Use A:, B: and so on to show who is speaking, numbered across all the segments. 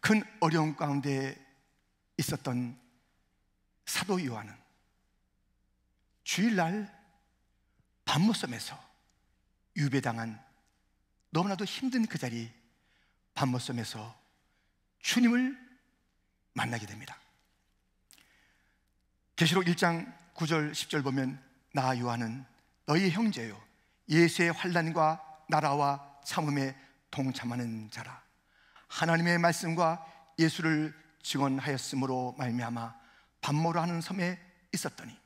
A: 큰 어려움 가운데 있었던 사도 요한은 주일날 밤모섬에서 유배당한 너무나도 힘든 그 자리 밤모섬에서 주님을 만나게 됩니다. 계시록 1장 9절 10절 보면 나 요한은 너희 형제요 예수의 환란과 나라와 참음에 동참하는 자라 하나님의 말씀과 예수를 증언하였으므로 말미암아 반모로 하는 섬에 있었더니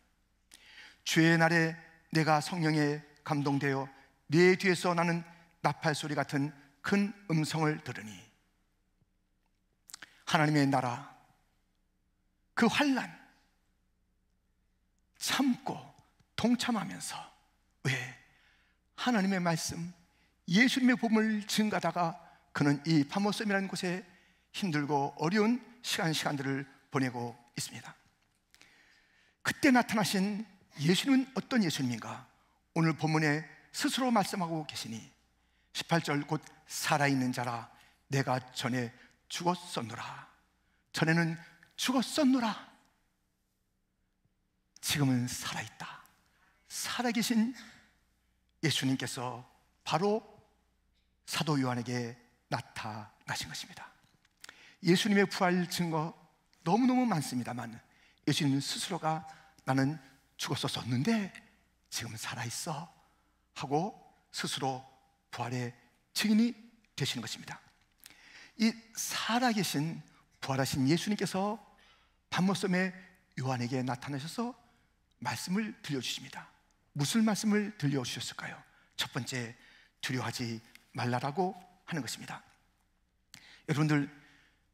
A: 주의 날에 내가 성령에 감동되어 네 뒤에서 나는 나팔 소리 같은 큰 음성을 들으니 하나님의 나라 그 환란 참고 동참하면서 왜 하나님의 말씀 예수님의 복음을 증가하다가 그는 이 파모섬이라는 곳에 힘들고 어려운 시간 시간들을 보내고 있습니다. 그때 나타나신 예수님은 어떤 예수님인가? 오늘 본문에 스스로 말씀하고 계시니 18절 곧 살아있는 자라 내가 전에 죽었었노라. 전에는 죽었었노라. 지금은 살아있다. 살아계신 예수님께서 바로 사도 요한에게 나타나신 것입니다. 예수님의 부활 증거 너무너무 많습니다만 예수님 스스로가 나는 죽었었는데 지금 살아있어 하고 스스로 부활의 증인이 되시는 것입니다. 이 살아계신 부활하신 예수님께서 밤모섬의 요한에게 나타나셔서 말씀을 들려주십니다. 무슨 말씀을 들려주셨을까요? 첫 번째, 두려워하지 말라라고 하는 것입니다. 여러분들,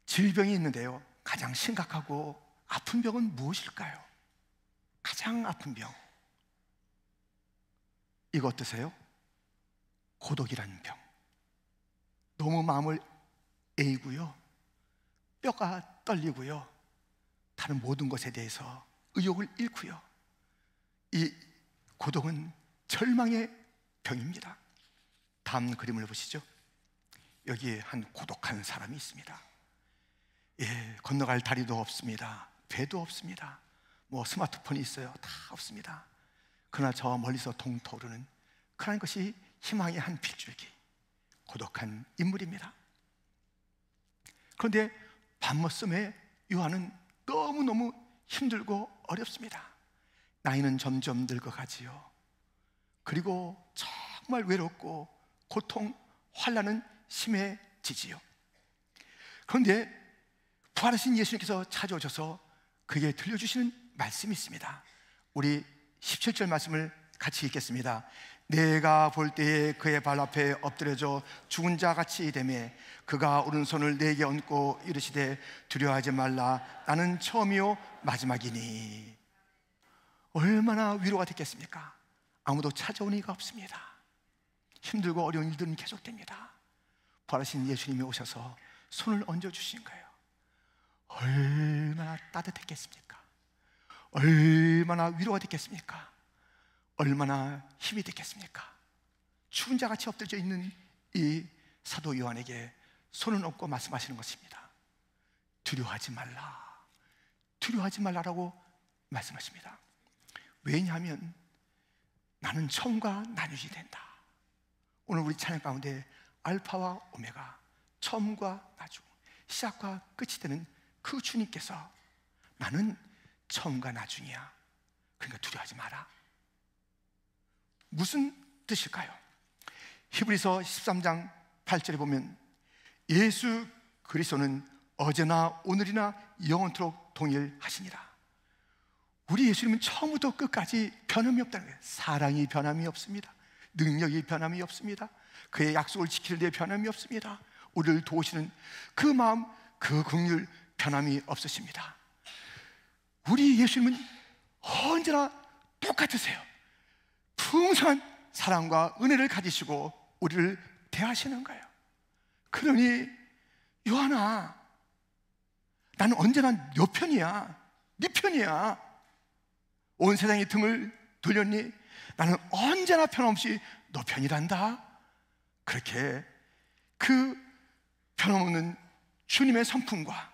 A: 질병이 있는데요. 가장 심각하고 아픈 병은 무엇일까요? 가장 아픈 병. 이거 어떠세요? 고독이라는 병. 너무 마음을 에이고요. 뼈가 떨리고요. 다른 모든 것에 대해서 의욕을 잃고요. 이 고독은 절망의 병입니다. 다음 그림을 보시죠. 여기에 한 고독한 사람이 있습니다. 예, 건너갈 다리도 없습니다. 배도 없습니다. 뭐 스마트폰이 있어요. 다 없습니다. 그러나 저 멀리서 동토르는그러 것이 희망의 한 빗줄기, 고독한 인물입니다. 그런데 밤머슴의 유아는 너무너무 힘들고 어렵습니다. 나이는 점점 늙어가지요. 그리고 정말 외롭고 고통, 환란은 심해지지요. 그런데 부활하신 예수님께서 찾아오셔서 그에게 들려주시는 말씀이 있습니다. 우리 17절 말씀을 같이 읽겠습니다. 내가 볼 때에 그의 발 앞에 엎드려져 죽은 자 같이 되매 그가 오른손을 내게 얹고 이르시되 두려워하지 말라 나는 처음이요 마지막이니 얼마나 위로가 됐겠습니까? 아무도 찾아오는 이가 없습니다. 힘들고 어려운 일들은 계속됩니다. 부활하신 예수님이 오셔서 손을 얹어주신 거예요. 얼마나 따뜻했겠습니까? 얼마나 위로가 됐겠습니까? 얼마나 힘이 됐겠습니까? 죽은 자 같이 엎드려 있는 이 사도 요한에게 손을 얹고 말씀하시는 것입니다. 두려워하지 말라. 두려워하지 말라라고 말씀하십니다. 왜냐하면 나는 처음과 나뉘이 된다. 오늘 우리 찬양 가운데 알파와 오메가, 처음과 나중, 시작과 끝이 되는 그 주님께서 나는 처음과 나중이야. 그러니까 두려워하지 마라. 무슨 뜻일까요? 히브리서 13장 8절에 보면 예수 그리스도는 어제나 오늘이나 영원토록 동일하시니라. 우리 예수님은 처음부터 끝까지 변함이 없다는 거예요. 사랑이 변함이 없습니다. 능력이 변함이 없습니다. 그의 약속을 지킬때데 변함이 없습니다. 우리를 도우시는 그 마음, 그 긍휼 변함이 없으십니다. 우리 예수님은 언제나 똑같으세요. 풍성한 사랑과 은혜를 가지시고 우리를 대하시는 거예요. 그러니 요한아, 나는 언제나 너 네 편이야. 네 편이야. 온 세상이 등을 돌렸니? 나는 언제나 편없이 너 편이란다. 그렇게 그 변함없는 주님의 선품과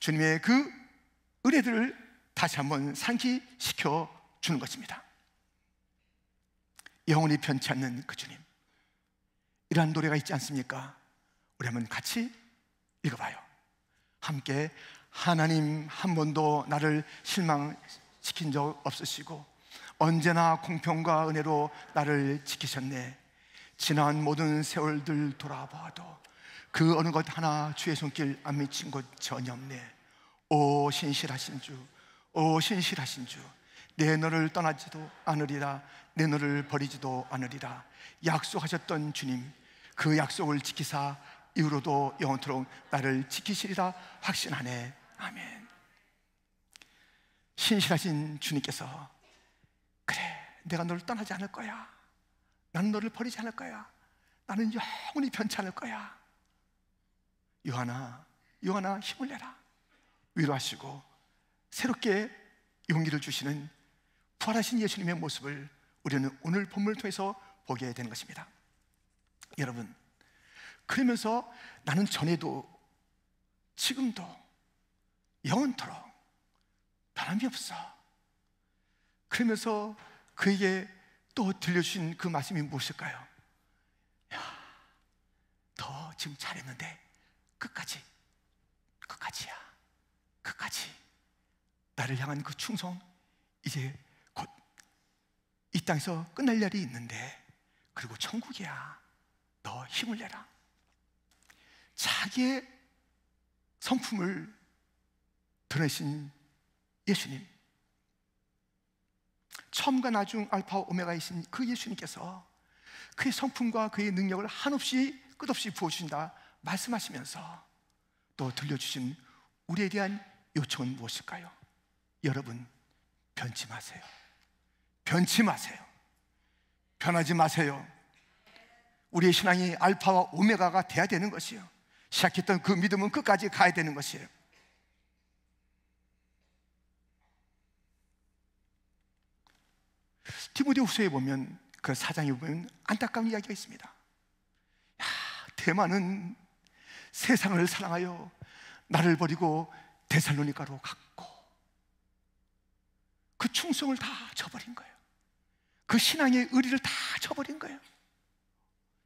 A: 주님의 그 은혜들을 다시 한번 상기시켜 주는 것입니다. 영혼이 변치 않는 그 주님. 이러한 노래가 있지 않습니까? 우리 한번 같이 읽어봐요. 함께 하나님 한 번도 나를 실망시킨 적 없으시고 언제나 공평과 은혜로 나를 지키셨네. 지난 모든 세월들 돌아봐도 그 어느 것 하나 주의 손길 안 미친 곳 전혀 없네. 오 신실하신 주, 오 신실하신 주, 내 너를 떠나지도 않으리라, 내 너를 버리지도 않으리라. 약속하셨던 주님, 그 약속을 지키사 이후로도 영원토록 나를 지키시리라 확신하네. 아멘. 신실하신 주님께서 그래, 내가 너를 떠나지 않을 거야. 나는 너를 버리지 않을 거야. 나는 영원히 변치 않을 거야. 요하나, 요하나 힘을 내라. 위로하시고 새롭게 용기를 주시는 부활하신 예수님의 모습을 우리는 오늘 본문을 통해서 보게 되는 것입니다. 여러분, 그러면서 나는 전에도 지금도 영원토록 변함이 없어. 그러면서 그에게 또 들려주신 그 말씀이 무엇일까요? 야, 더 지금 잘했는데 끝까지, 끝까지야, 끝까지. 나를 향한 그 충성, 이제 곧 이 땅에서 끝날 날이 있는데, 그리고 천국이야. 너 힘을 내라. 자기의 성품을 드러내신 예수님. 처음과 나중 알파 아, 오메가이신 그 예수님께서 그의 성품과 그의 능력을 한없이 끝없이 부어주신다 말씀하시면서 또 들려주신 우리에 대한 요청은 무엇일까요? 여러분, 변치 마세요. 변치 마세요. 변하지 마세요. 우리의 신앙이 알파와 오메가가 돼야 되는 것이요. 시작했던 그 믿음은 끝까지 가야 되는 것이에요. 디모데 후서에 보면 그사장이 보면 안타까운 이야기가 있습니다. 야, 대만은 세상을 사랑하여 나를 버리고 데살로니가로 갔고 그 충성을 다 저버린 거예요. 그 신앙의 의리를 다 저버린 거예요.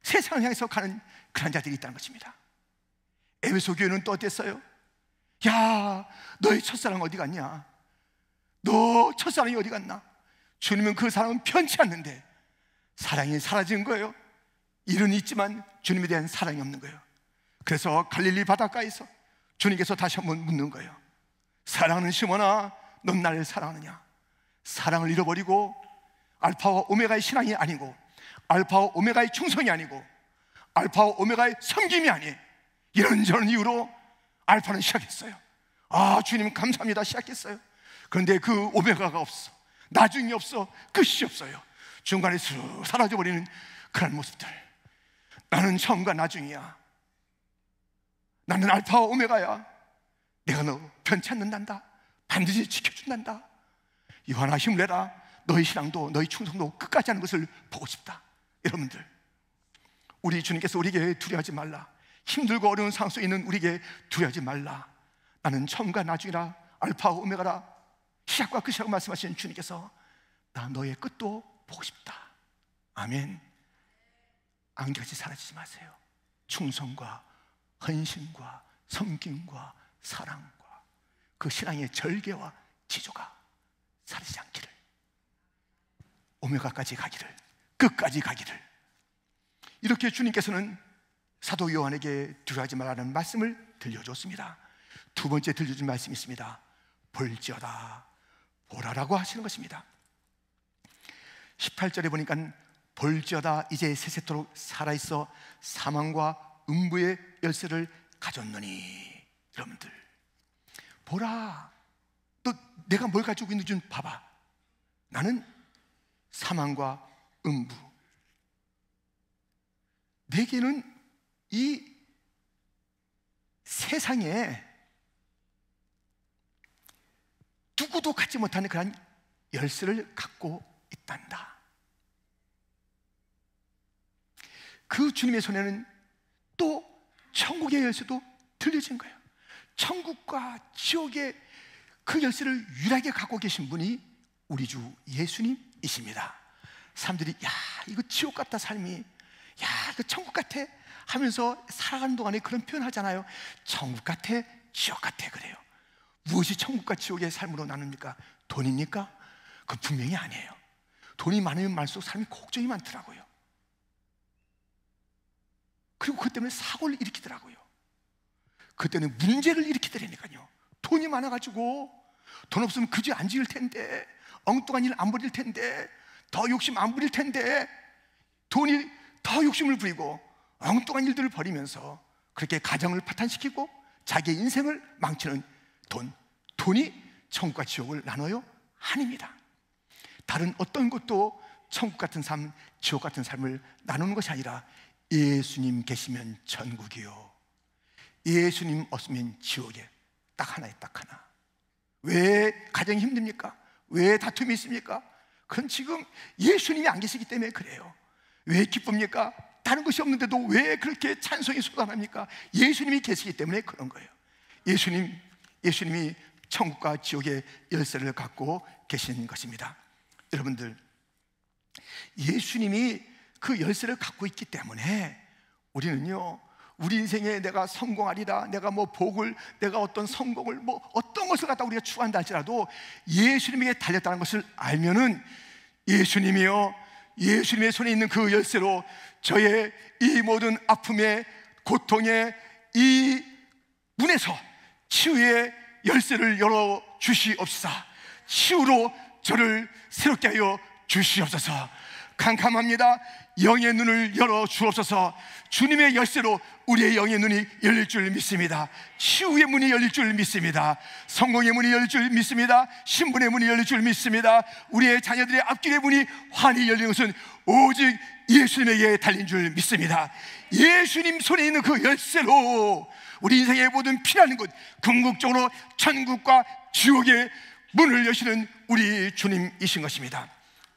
A: 세상을 향해서 가는 그런 자들이 있다는 것입니다. 에베소 교회는 또 어땠어요? 야, 너의 첫사랑 어디 갔냐? 너 첫사랑이 어디 갔나? 주님은 그 사람은 편치 않는데 사랑이 사라진 거예요. 일은 있지만 주님에 대한 사랑이 없는 거예요. 그래서 갈릴리 바닷가에서 주님께서 다시 한번 묻는 거예요. 사랑하는 시몬아, 넌 나를 사랑하느냐? 사랑을 잃어버리고 알파와 오메가의 신앙이 아니고 알파와 오메가의 충성이 아니고 알파와 오메가의 섬김이 아니 이런저런 이유로 알파는 시작했어요. 아, 주님 감사합니다. 시작했어요. 그런데 그 오메가가 없어. 나중이 없어 끝이 없어요. 중간에 쑥 사라져버리는 그런 모습들. 나는 처음과 나중이야. 나는 알파와 오메가야. 내가 너 편찮는단다. 반드시 지켜준단다. 이화나 힘내라. 너희 신앙도 너희 충성도 끝까지 하는 것을 보고 싶다. 여러분들, 우리 주님께서 우리에게 두려하지 워 말라. 힘들고 어려운 상황 속에 있는 우리에게 두려하지 워 말라. 나는 처음과 나중이라 알파와 오메가라 시작과 끝이라고 그 말씀하시는 주님께서 나 너의 끝도 보고 싶다. 아멘. 안겨지 사라지지 마세요. 충성과 헌신과 성김과 사랑과 그 신앙의 절개와 지조가 사라지지 않기를 오메가까지 가기를 끝까지 가기를 이렇게 주님께서는 사도 요한에게 두려워하지 말라는 말씀을 들려줬습니다 두 번째 들려준 말씀이 있습니다 벌지어다 보라라고 하시는 것입니다. 18절에 보니까 볼지어다 이제 세세토록 살아있어 사망과 음부의 열쇠를 가졌느니 여러분들 보라 또 내가 뭘 가지고 있는지 좀 봐봐 나는 사망과 음부 내게는 이 세상에 누구도 갖지 못하는 그러한 열쇠를 갖고 있단다. 그 주님의 손에는 또 천국의 열쇠도 들려진 거예요. 천국과 지옥의 그 열쇠를 유일하게 갖고 계신 분이 우리 주 예수님이십니다. 사람들이 야 이거 지옥 같다 삶이 야 이거 천국 같아 하면서 살아가는 동안에 그런 표현 하잖아요. 천국 같아, 지옥 같아 그래요. 무엇이 천국과 지옥의 삶으로 나눕니까? 돈입니까? 그 분명히 아니에요. 돈이 많으면 많을수록 사이 걱정이 많더라고요. 그리고 그 때문에 사고를 일으키더라고요. 그때문 문제를 일으키더라니까요. 돈이 많아가지고 돈 없으면 그집안 지을 텐데 엉뚱한 일 안 버릴 텐데 더 욕심 안 부릴 텐데 돈이 더 욕심을 부리고 엉뚱한 일들을 벌이면서 그렇게 가정을 파탄시키고 자기 인생을 망치는 돈. 돈이 천국과 지옥을 나눠요? 아닙니다. 다른 어떤 것도 천국 같은 삶, 지옥 같은 삶을 나누는 것이 아니라 예수님 계시면 천국이요. 예수님 없으면 지옥에 딱 하나에 딱 하나. 왜 가정이 힘듭니까? 왜 다툼이 있습니까? 그건 지금 예수님이 안 계시기 때문에 그래요. 왜 기쁩니까? 다른 것이 없는데도 왜 그렇게 찬송이 쏟아납니까? 예수님이 계시기 때문에 그런 거예요. 예수님 예수님이 천국과 지옥의 열쇠를 갖고 계신 것입니다. 여러분들, 예수님이 그 열쇠를 갖고 있기 때문에 우리는요, 우리 인생에 내가 성공하리라, 내가 뭐 복을, 내가 어떤 성공을, 뭐 어떤 것을 갖다 우리가 추구한다 할지라도 예수님에게 달렸다는 것을 알면은 예수님이요, 예수님의 손에 있는 그 열쇠로 저의 이 모든 아픔의 고통의 이 문에서 치유의 열쇠를 열어 주시옵소서. 치유로 저를 새롭게 하여 주시옵소서. 캄캄합니다. 영의 눈을 열어 주옵소서. 주님의 열쇠로 우리의 영의 눈이 열릴 줄 믿습니다. 치유의 문이 열릴 줄 믿습니다. 성공의 문이 열릴 줄 믿습니다. 신분의 문이 열릴 줄 믿습니다. 우리의 자녀들의 앞길의 문이 환히 열리는 것은 오직 예수님에게 달린 줄 믿습니다. 예수님 손에 있는 그 열쇠로 우리 인생의 모든 피라는 것 궁극적으로 천국과 지옥의 문을 여시는 우리 주님이신 것입니다.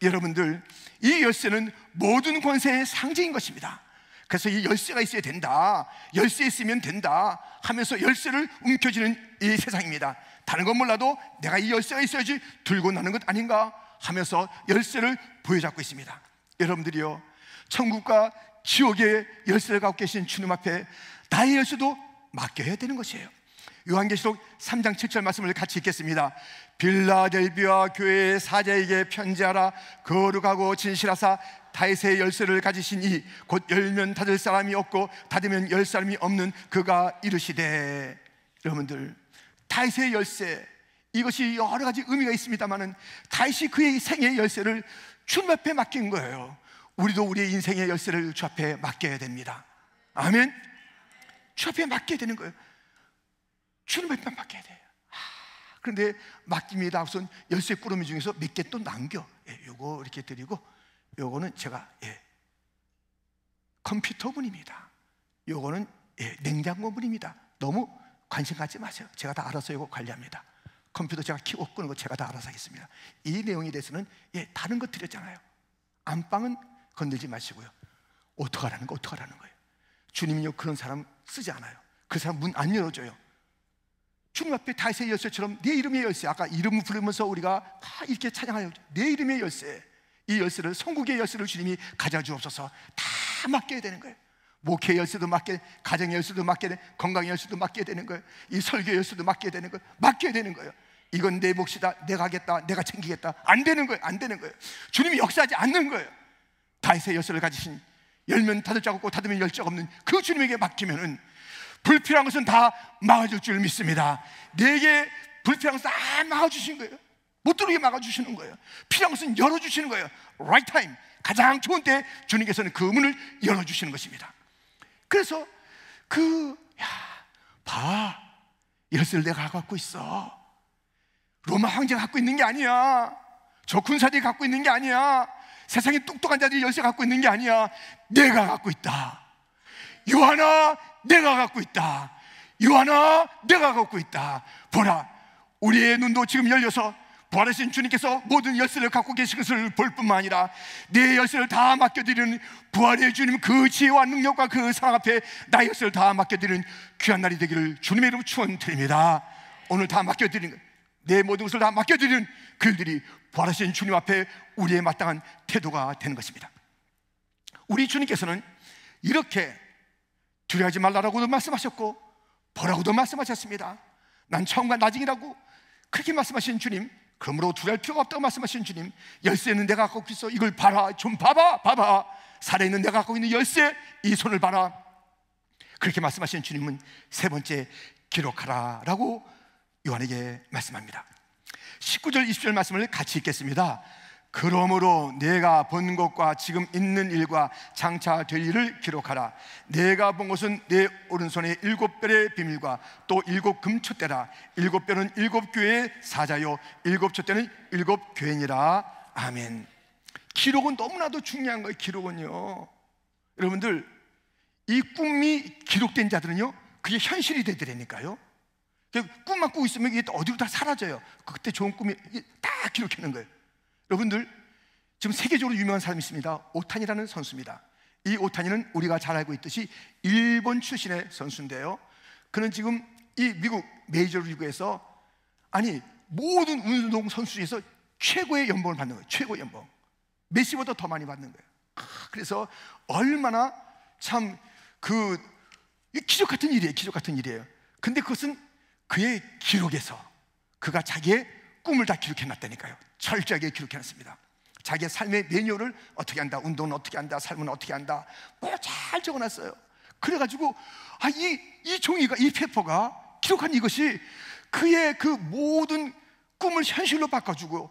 A: 여러분들 이 열쇠는 모든 권세의 상징인 것입니다. 그래서 이 열쇠가 있어야 된다. 열쇠 있으면 된다. 하면서 열쇠를 움켜쥐는 이 세상입니다. 다른 건 몰라도 내가 이 열쇠가 있어야지 들고 나는 것 아닌가 하면서 열쇠를 보여잡고 있습니다. 여러분들이요. 천국과 지옥의 열쇠를 갖고 계신 주님 앞에 나의 열쇠도 맡겨야 되는 것이에요. 요한계시록 3장 7절 말씀을 같이 읽겠습니다. 빌라델비아 교회의 사자에게 편지하라 거룩하고 진실하사 다윗의 열쇠를 가지신 이 곧 열면 닫을 사람이 없고 닫으면 열 사람이 없는 그가 이르시되 여러분들 다윗의 열쇠 이것이 여러 가지 의미가 있습니다만은 다윗이 그의 생의 열쇠를 주님 앞에 맡긴 거예요. 우리도 우리의 인생의 열쇠를 주 앞에 맡겨야 됩니다. 아멘. 주 앞에 맡게 되는 거예요. 주님 앞에 맡게 돼요. 하, 아, 그런데 맡깁니다. 우선 열쇠 꾸러미 중에서 몇 개 또 남겨. 예, 요거 이렇게 드리고, 요거는 제가, 예, 컴퓨터분입니다. 요거는, 예, 냉장고분입니다. 너무 관심 갖지 마세요. 제가 다 알아서 이거 관리합니다. 컴퓨터 제가 키고 끄는 거 제가 다 알아서 하겠습니다. 이 내용에 대해서는 예, 다른 거 드렸잖아요. 안방은 건들지 마시고요. 어떡하라는 거, 어떡하라는 거예요. 주님요 그런 사람 쓰지 않아요. 그 사람 문 안 열어줘요. 주님 앞에 다윗의 열쇠처럼 내 이름의 열쇠. 아까 이름 을 부르면서 우리가 다 이렇게 찬양하여 내 이름의 열쇠. 이 열쇠를 성국의 열쇠를 주님이 가져주옵소서. 다 맡겨야 되는 거예요. 목회 열쇠도 맡게, 가정의 열쇠도 맡게, 건강의 열쇠도 맡게 되는 거예요. 이 설교 열쇠도 맡게 되는 거예요. 맡겨야 되는 거예요. 이건 내 몫이다. 내가 하겠다. 내가 챙기겠다. 안 되는 거예요. 안 되는 거예요. 주님이 역사하지 않는 거예요. 다윗의 열쇠를 가지신 열면 닫을 자 없고 닫으면 열짝 없는 그 주님에게 맡기면은 불필요한 것은 다 막아줄 줄 믿습니다. 내게 불필요한 것은 다 막아주신 거예요. 못 들어오게 막아주시는 거예요. 필요한 것은 열어주시는 거예요. Right time. 가장 좋은 때 주님께서는 그 문을 열어주시는 것입니다. 그래서 그, 야, 봐. 열쇠를 내가 갖고 있어. 로마 황제가 갖고 있는 게 아니야. 저 군사들이 갖고 있는 게 아니야. 세상에 똑똑한 자들이 열쇠 갖고 있는 게 아니야. 내가 갖고 있다. 요한아, 내가 갖고 있다. 요한아, 내가 갖고 있다. 보라, 우리의 눈도 지금 열려서 부활하신 주님께서 모든 열쇠를 갖고 계신 것을 볼 뿐만 아니라 내 열쇠를 다 맡겨드리는 부활의 주님 그 지혜와 능력과 그 사랑 앞에 나의 열쇠를 다 맡겨드리는 귀한 날이 되기를 주님의 이름으로 축원드립니다 오늘 다 맡겨드리는 내 모든 것을 다 맡겨드리는 그들이 부활하신 주님 앞에 우리의 마땅한 태도가 되는 것입니다. 우리 주님께서는 이렇게 두려하지 말라라고도 말씀하셨고 보라고도 말씀하셨습니다. 난 처음과 나중이라고 그렇게 말씀하신 주님, 그러므로 두려할 필요가 없다고 말씀하신 주님, 열쇠 있는 내가 갖고 있어. 이걸 봐라. 좀 봐봐. 봐봐. 살아있는 내가 갖고 있는 열쇠, 이 손을 봐라. 그렇게 말씀하신 주님은 세 번째 기록하라 라고 요한에게 말씀합니다. 19절 20절 말씀을 같이 읽겠습니다. 그러므로 내가 본 것과 지금 있는 일과 장차 될 일을 기록하라. 내가 본 것은 내 오른손에 일곱 별의 비밀과 또 일곱 금초대라. 일곱 별은 일곱 교회의 사자요. 일곱 초대는 일곱 교회니라. 아멘. 기록은 너무나도 중요한 거예요. 기록은요. 여러분들 이 꿈이 기록된 자들은요. 그게 현실이 되더라니까요. 그 꿈만 꾸고 있으면 이게 어디로 다 사라져요. 그때 좋은 꿈이 다기록해놓는 거예요. 여러분들, 지금 세계적으로 유명한 사람이 있습니다. 오탄이라는 선수입니다. 이 오탄이는 우리가 잘 알고 있듯이 일본 출신의 선수인데요. 그는 지금 이 미국 메이저리그에서 아니 모든 운동 선수 중에서 최고의 연봉을 받는 거예요. 최고 연봉. 메시보다 더 많이 받는 거예요. 아, 그래서 얼마나 참 그 기적 같은 일이에요. 기적 같은 일이에요. 근데 그것은 그의 기록에서 그가 자기의 꿈을 다 기록해 놨다니까요. 철저하게 기록해 놨습니다. 자기의 삶의 매뉴얼을 어떻게 한다, 운동은 어떻게 한다, 삶은 어떻게 한다, 뭐잘 적어 놨어요. 그래가지고, 아, 이, 이 종이가, 이 페퍼가 기록한 이것이 그의 그 모든 꿈을 현실로 바꿔주고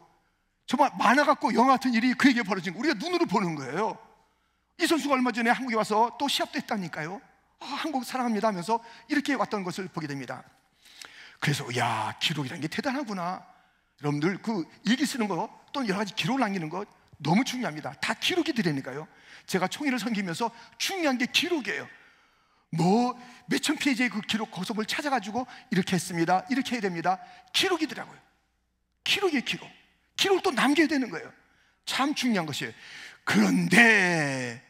A: 정말 만화 같고 영화 같은 일이 그에게 벌어진 거 우리가 눈으로 보는 거예요. 이 선수가 얼마 전에 한국에 와서 또 시합도 했다니까요. 아, 한국 사랑합니다 하면서 이렇게 왔던 것을 보게 됩니다. 그래서 야 기록이라는 게 대단하구나. 여러분들 그 일기 쓰는 거또 여러 가지 기록을 남기는 거 너무 중요합니다. 다 기록이 되니까요. 제가 총회를 섬기면서 중요한 게 기록이에요. 뭐 몇 천 페이지의 그 기록 고소을 찾아가지고 이렇게 했습니다. 이렇게 해야 됩니다. 기록이더라고요. 기록이 기록. 기록을 또 남겨야 되는 거예요. 참 중요한 것이에요. 그런데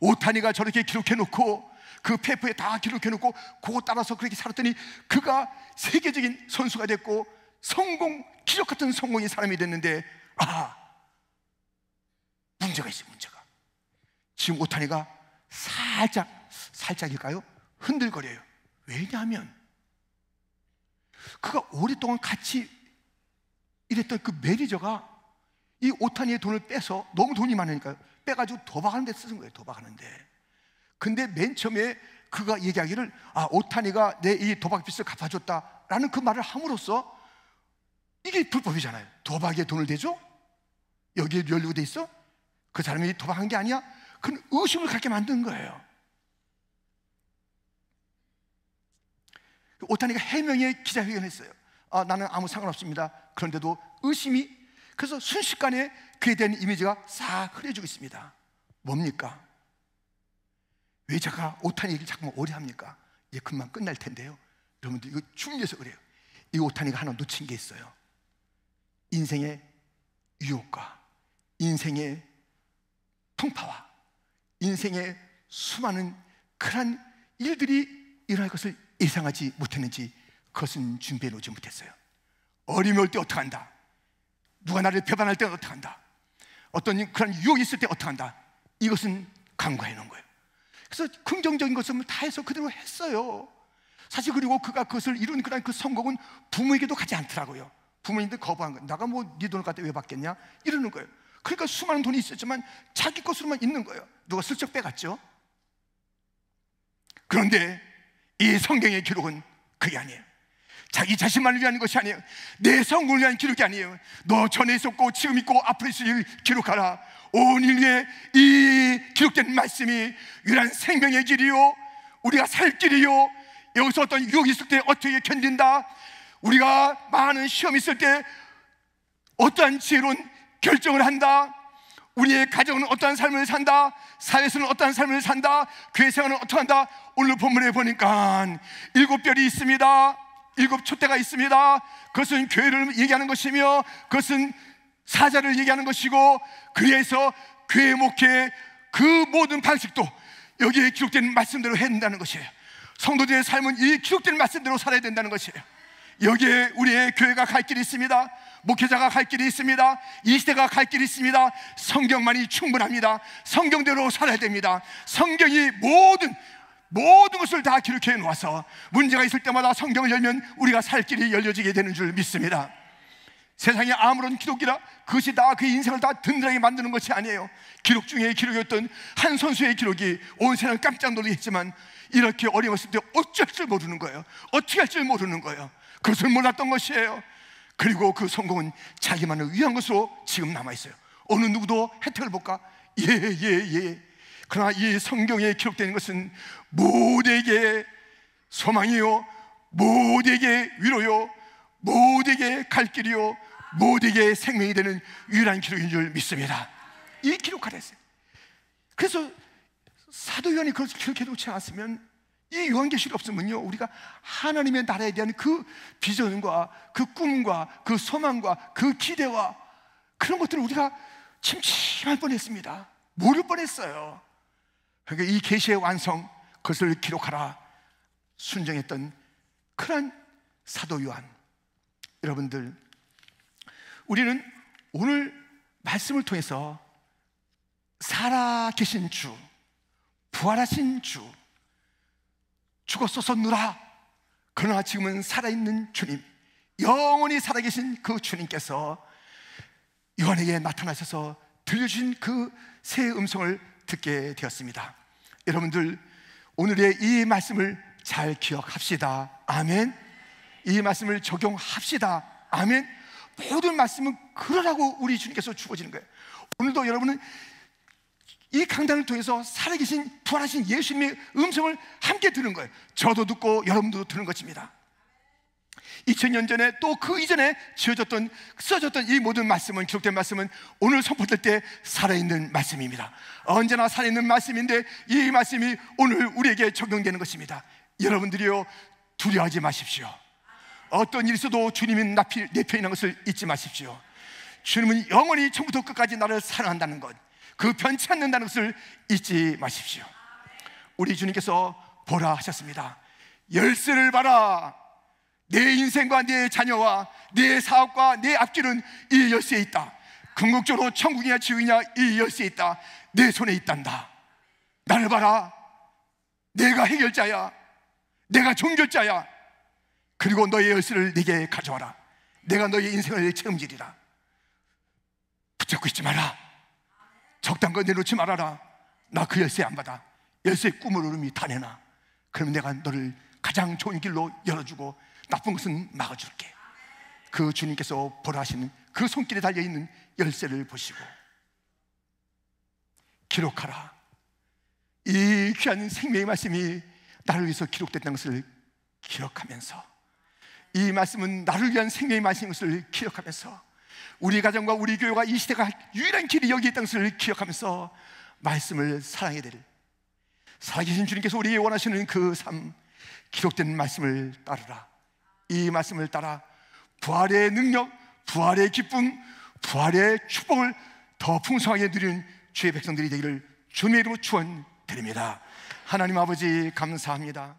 A: 오타니가 저렇게 기록해 놓고 그 페이퍼에 다 기록해놓고 그거 따라서 그렇게 살았더니 그가 세계적인 선수가 됐고 성공, 기적 같은 성공의 사람이 됐는데 아, 문제가 있어요, 문제가. 지금 오타니가 살짝, 살짝일까요? 흔들거려요. 왜냐하면 그가 오랫동안 같이 일했던 그 매니저가 이 오타니의 돈을 빼서 너무 돈이 많으니까요. 빼가지고 도박하는 데 쓰는 거예요, 도박하는 데. 근데 맨 처음에 그가 얘기하기를 아 오타니가 내 이 도박빚을 갚아줬다라는 그 말을 함으로써 이게 불법이잖아요. 도박에 돈을 대죠? 여기에 연루돼 있어? 그 사람이 도박한 게 아니야? 그건 의심을 갖게 만든 거예요. 그 오타니가 해명에 기자회견했어요. 을 아, 나는 아무 상관없습니다. 그런데도 의심이 그래서 순식간에 그에 대한 이미지가 싹 흐려지고 있습니다. 뭡니까? 왜자가 오탄 얘기를 자꾸 오래 합니까? 이제 금방 끝날 텐데요. 여러분들 이거 중요해서 그래요. 이 오탄이가 하나 놓친 게 있어요. 인생의 유혹과 인생의 풍파와 인생의 수많은 그런 일들이 일어날 것을 예상하지 못했는지 그것은 준비해 놓지 못했어요. 어림이 올 때어떻 한다? 누가 나를 배반할 때어떻 한다? 어떤 그런 유혹이 있을 때어떻 한다? 이것은 강구해 놓은 거예요. 그래서 긍정적인 것을 다 해서 그대로 했어요. 사실 그리고 그가 그것을 이룬 그런 그 성공은 부모에게도 가지 않더라고요. 부모님들 거부한 거예요. 내가 뭐 네 돈을 갖다 왜 받겠냐? 이러는 거예요. 그러니까 수많은 돈이 있었지만 자기 것으로만 있는 거예요. 누가 슬쩍 빼갔죠? 그런데 이 성경의 기록은 그게 아니에요. 자기 자신만을 위한 것이 아니에요. 내 성공을 위한 기록이 아니에요. 너 전에 있었고 지금 있고 앞으로 있을 기록하라. 온 인류의 이 기록된 말씀이 유일한 생명의 길이요. 우리가 살 길이요. 여기서 어떤 유혹이 있을 때 어떻게 견딘다. 우리가 많은 시험이 있을 때 어떠한 지혜로운 결정을 한다. 우리의 가정은 어떠한 삶을 산다. 사회에서는 어떠한 삶을 산다. 교회 생활은 어떠한다. 오늘 본문에 보니까 일곱 별이 있습니다. 일곱 촛대가 있습니다. 그것은 교를 얘기하는 것이며 그것은 사자를 얘기하는 것이고 그래서 교목회그 모든 방식도 여기에 기록된 말씀대로 해야 된다는 것이에요. 성도들의 삶은 이 기록된 말씀대로 살아야 된다는 것이에요. 여기에 우리의 교회가 갈 길이 있습니다. 목회자가 갈 길이 있습니다. 이 시대가 갈 길이 있습니다. 성경만이 충분합니다. 성경대로 살아야 됩니다. 성경이 모든 모든 것을 다 기록해 놓아서 문제가 있을 때마다 성경을 열면 우리가 살 길이 열려지게 되는 줄 믿습니다. 세상에 아무런 기록이라 그것이 다 그 인생을 다 든든하게 만드는 것이 아니에요. 기록 중에 기록이었던 한 선수의 기록이 온 세상 깜짝 놀라게 지만 이렇게 어려웠을 때 어쩔 줄 모르는 거예요. 어떻게 할 줄 모르는 거예요. 그것을 몰랐던 것이에요. 그리고 그 성공은 자기만을 위한 것으로 지금 남아 있어요. 어느 누구도 혜택을 볼까? 예, 예, 예. 그러나 이 성경에 기록되는 것은 모두에게 소망이요, 모두에게 위로요, 모두에게 갈 길이요, 모두에게 생명이 되는 유일한 기록인 줄 믿습니다. 이 기록하라 했어요. 그래서 사도 요한이 그걸 기록해 놓지 않았으면 이 요한계시록 없으면요 우리가 하나님의 나라에 대한 그 비전과 그 꿈과 그 소망과 그 기대와 그런 것들을 우리가 침침할 뻔했습니다 모를 뻔했어요 그러니까 이 계시의 완성 그것을 기록하라 순정했던 큰한 사도 요한 여러분들 우리는 오늘 말씀을 통해서 살아 계신 주 부활하신 주 죽었어서 누라 그러나 지금은 살아있는 주님 영원히 살아계신 그 주님께서 요한에게 나타나셔서 들려주신 그 새 음성을 듣게 되었습니다. 여러분들 오늘의 이 말씀을 잘 기억합시다. 아멘. 이 말씀을 적용합시다. 아멘. 모든 말씀은 그러라고 우리 주님께서 주어지는 거예요. 오늘도 여러분은 이 강단을 통해서 살아계신 부활하신 예수님의 음성을 함께 들은 거예요. 저도 듣고 여러분도 듣는 것입니다. 2000년 전에 또 그 이전에 지어졌던 써졌던 이 모든 말씀은 기록된 말씀은 오늘 선포될 때 살아있는 말씀입니다. 언제나 살아있는 말씀인데 이 말씀이 오늘 우리에게 적용되는 것입니다. 여러분들이요 두려워하지 마십시오. 어떤 일 있어도 주님이 내 편이라는 것을 잊지 마십시오. 주님은 영원히 처음부터 끝까지 나를 사랑한다는 것, 그 변치 않는다는 것을 잊지 마십시오. 우리 주님께서 보라 하셨습니다. 열쇠를 봐라. 내 인생과 내 자녀와 내 사업과 내 앞길은 이 열쇠에 있다. 궁극적으로 천국이냐 지옥냐이 열쇠에 있다. 내 손에 있단다. 나를 봐라. 내가 해결자야. 내가 종결자야. 그리고 너의 열쇠를 내게 가져와라. 내가 너의 인생을 책임지리라. 붙잡고 있지 마라. 적당 거 내놓지 말아라. 나 그 열쇠 안 받아. 열쇠 꿈을 흐름이 다 내놔. 그럼 내가 너를 가장 좋은 길로 열어주고 나쁜 것은 막아줄게. 그 주님께서 벌하시는 그 손길에 달려있는 열쇠를 보시고 기록하라. 이 귀한 생명의 말씀이 나를 위해서 기록됐다는 것을 기억하면서 이 말씀은 나를 위한 생명의 말씀인 것을 기억하면서 우리 가정과 우리 교회가 이 시대가 유일한 길이 여기 있다는 것을 기억하면서 말씀을 사랑해야 될 살아계신 주님께서 우리에게 원하시는 그 삶 기록된 말씀을 따르라 이 말씀을 따라 부활의 능력, 부활의 기쁨, 부활의 축복을 더 풍성하게 누리는 주의 백성들이 되기를 주님의 이름으로 축원드립니다. 하나님 아버지 감사합니다.